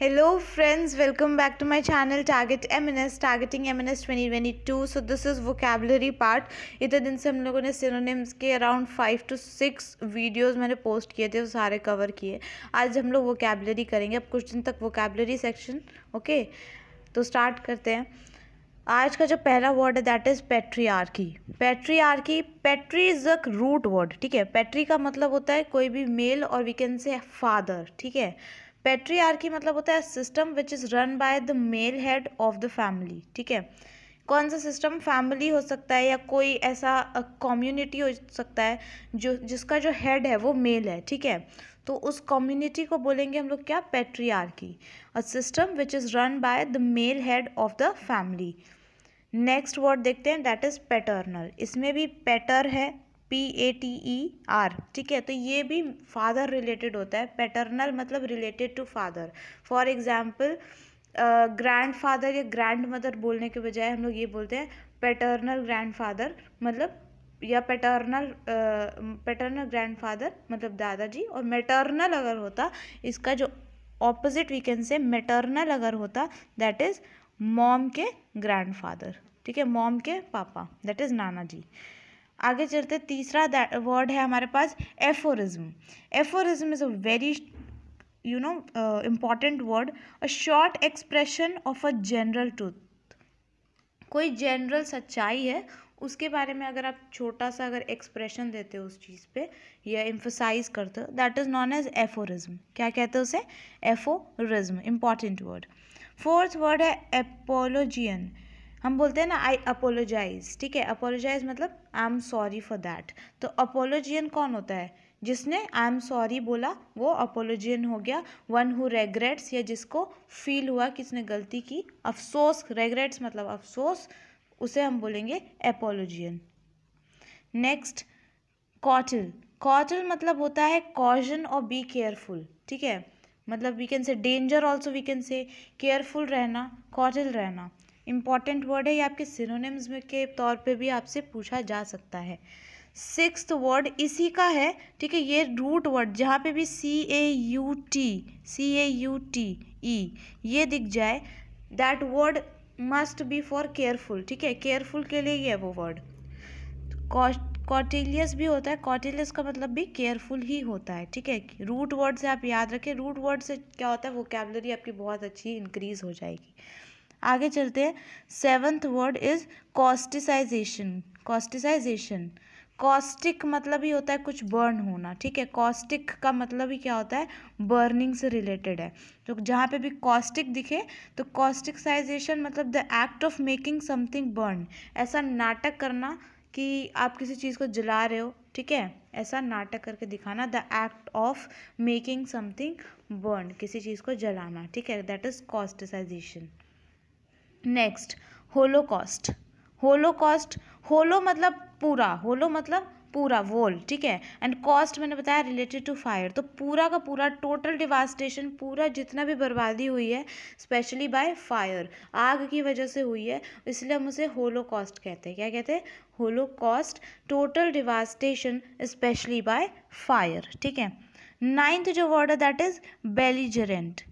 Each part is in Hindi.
hello friends welcome back to my channel target mns targeting mns 2022 so this is vocabulary part इतने दिन से हम लोगों ने synonyms के around five to six videos मैंने पोस्ट किए थे वो सारे कवर किए आज हम लोग vocabulary करेंगे अब कुछ दिन तक vocabulary सेक्शन ओके okay? तो स्टार्ट करते हैं आज का जो पहला वर्ड है दैट इज़ आर की patri is a root word ठीक है पेट्री का मतलब होता है कोई भी मेल और वी कैन से फादर ठीक है पेट्रीआर्की मतलब होता है system which is run by the male head of the family ठीक है कौन सा सिस्टम फैमिली हो सकता है या कोई ऐसा कम्युनिटी हो सकता है जो जिसका जो हेड है वो मेल है ठीक है तो उस कम्युनिटी को बोलेंगे हम लोग क्या patriarchy a system which is run by the male head of the family next word देखते हैं दैट इज़ पैटर्नल इसमें भी पैटर है P A T E R ठीक है तो ये भी फादर रिलेटेड होता है पैटर्नल मतलब related to father for example grand father या ग्रैंड मदर बोलने के बजाय हम लोग ये बोलते हैं पैटर्नल ग्रैंड फादर मतलब या पैटर्नल पैटर्नल ग्रैंड फादर मतलब दादाजी और मेटर्नल अगर होता इसका जो opposite we can say maternal अगर होता दैट इज़ मॉम के ग्रैंड फादर ठीक है मॉम के पापा दैट इज़ नाना जी आगे चलते तीसरा वर्ड है हमारे पास aphorism aphorism is a very you know important word a short expression of a general truth कोई जनरल सच्चाई है उसके बारे में अगर आप छोटा सा अगर एक्सप्रेशन देते हो उस चीज़ पे या इम्फोसाइज करते हो that is known as aphorism क्या कहते हैं उसे aphorism important word fourth word है एपोलोजियन हम बोलते हैं ना आई अपोलोजाइज ठीक है अपोलोजाइज मतलब I am sorry for that तो अपोलोजियन कौन होता है जिसने आई एम सॉरी बोला वो अपोलोजियन हो गया वन हु रेग्रेट्स या जिसको फील हुआ कि इसने गलती की अफसोस रेग्रेट्स मतलब अफसोस उसे हम बोलेंगे अपोलोजियन नेक्स्ट कॉटल कॉटल मतलब होता है कॉजन और बी केयरफुल ठीक है मतलब we can say danger also we can say careful रहना कॉटल रहना इम्पॉर्टेंट वर्ड है ये आपके सिनोनिम्स में के तौर पे भी आपसे पूछा जा सकता है सिक्स वर्ड इसी का है ठीक है ये रूट वर्ड जहाँ पे भी C A U T C A U T E ये दिख जाए that word must be for careful ठीक है केयरफुल के लिए ही है वो वर्ड कॉटिलियस भी होता है कॉटिलियस का मतलब भी केयरफुल ही होता है ठीक है रूट वर्ड से आप याद रखें रूट वर्ड से क्या होता है कैबलरी आपकी बहुत अच्छी इंक्रीज हो जाएगी आगे चलते हैं seventh word is causticization causticization caustic मतलब ही होता है कुछ बर्न होना ठीक है कॉस्टिक का मतलब ही क्या होता है बर्निंग से रिलेटेड है तो जहाँ पे भी कॉस्टिक दिखे तो कॉस्टिकसाइजेशन मतलब the act of making something burn ऐसा नाटक करना कि आप किसी चीज़ को जला रहे हो ठीक है ऐसा नाटक करके दिखाना the act of making something burn किसी चीज़ को जलाना ठीक है that is causticization next holocaust holocaust holo मतलब पूरा होलो मतलब पूरा वोल ठीक है एंड कॉस्ट मैंने बताया रिलेटेड टू फायर तो पूरा का पूरा टोटल डिवास्टेशन पूरा जितना भी बर्बादी हुई है स्पेशली बाय फायर आग की वजह से हुई है इसलिए हम उसे होलो कॉस्ट कहते हैं क्या कहते हैं holocaust total devastation specially by fire ठीक है नाइन्थ जो वर्ड है that is belligerent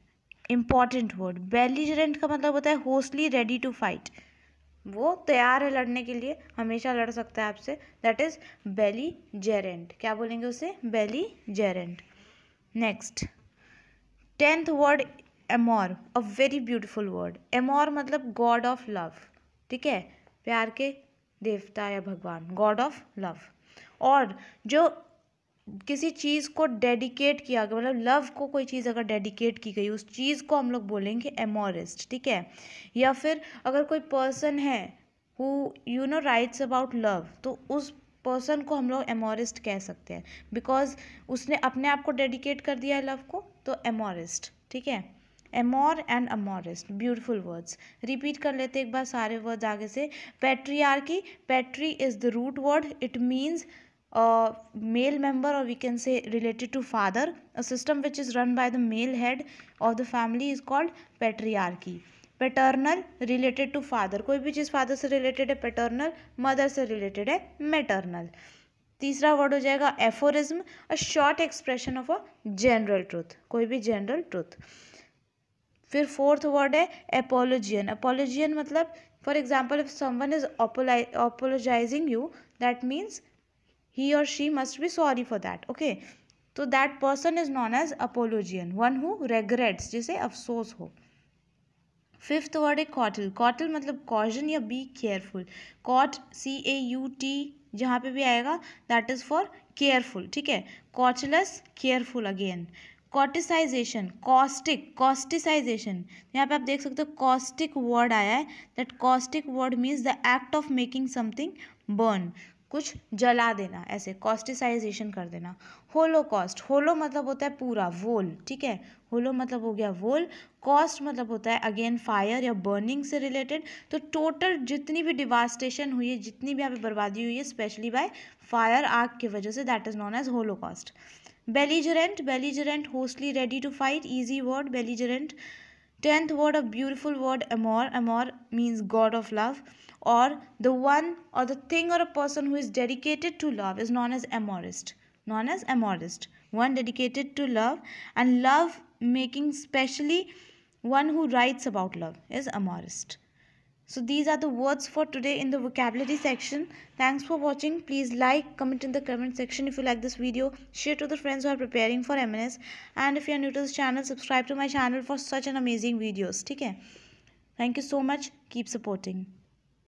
important word belligerent का मतलब होता है होस्टली रेडी टू फाइट वो तैयार है लड़ने के लिए हमेशा लड़ सकता है आपसे दैट इज बेली जेरेंट क्या बोलेंगे उसे belligerent next tenth word amor a very beautiful word amor मतलब गॉड ऑफ लव ठीक है प्यार के देवता या भगवान गॉड ऑफ लव और जो किसी चीज़ को डेडिकेट किया गया मतलब लव को कोई चीज़ अगर डेडिकेट की गई उस चीज़ को हम लोग बोलेंगे एमोरिस्ट ठीक है या फिर अगर कोई पर्सन है who you know writes about love तो उस पर्सन को हम लोग एमोरिस्ट कह सकते हैं बिकॉज उसने अपने आप को डेडिकेट कर दिया है लव को तो एमोरिस्ट ठीक है amor and amorist beautiful words repeat कर लेते एक बार सारे वर्ड्स आगे से आर की patri is the root word it means male member और we can say related to father a system which is run by the male head of the family is called called paternal related to father कोई भी चीज़ फादर से रिलेटेड है पेटर्नल मदर से रिलेटेड है मेटर्नल तीसरा वर्ड हो जाएगा aphorism a short expression of a general truth कोई भी जनरल ट्रूथ फिर फोर्थ वर्ड है एपोलोजियन अपोलोजियन मतलब for example if someone is apologizing you that means he और she must be sorry for that okay तो that person is known as apologian one who regrets जिसे अफसोस हो फिफ्थ वर्ड है कॉटल कॉटल मतलब कॉजन या be careful caut C A U T जहाँ पे भी आएगा दैट इज़ फॉर केयरफुल ठीक है कॉटलस careful again cauterization caustic causticization यहाँ पे आप देख सकते हो कॉस्टिक वर्ड आया है that caustic word means the act of making something burn कुछ जला देना ऐसे कॉस्टिसाइजेशन कर देना होलो कॉस्ट होलो मतलब होता है पूरा वोल ठीक है होलो मतलब हो गया वोल कॉस्ट मतलब होता है अगेन फायर या बर्निंग से रिलेटेड तो टोटल जितनी भी डिवास्टेशन हुई है जितनी भी यहाँ पे बर्बादी हुई है स्पेशली बाय फायर आग की वजह से that is known as holocaust belligerent belligerent hostile ready to fight easy word belligerent Tenth word, a beautiful word, amor. Amor means God of love or the one or the thing or a person who is dedicated to love is known as amorist. Known as amorist. One dedicated to love and love making specially one who writes about love is amorist. So these are the words for today in the vocabulary section. Thanks for watching. Please like, comment in the comment section if you like this video. Share to the friends who are preparing for MNS. And if you are new to this channel, subscribe to my channel for such an amazing videos. Okay? Thank you so much. Keep supporting.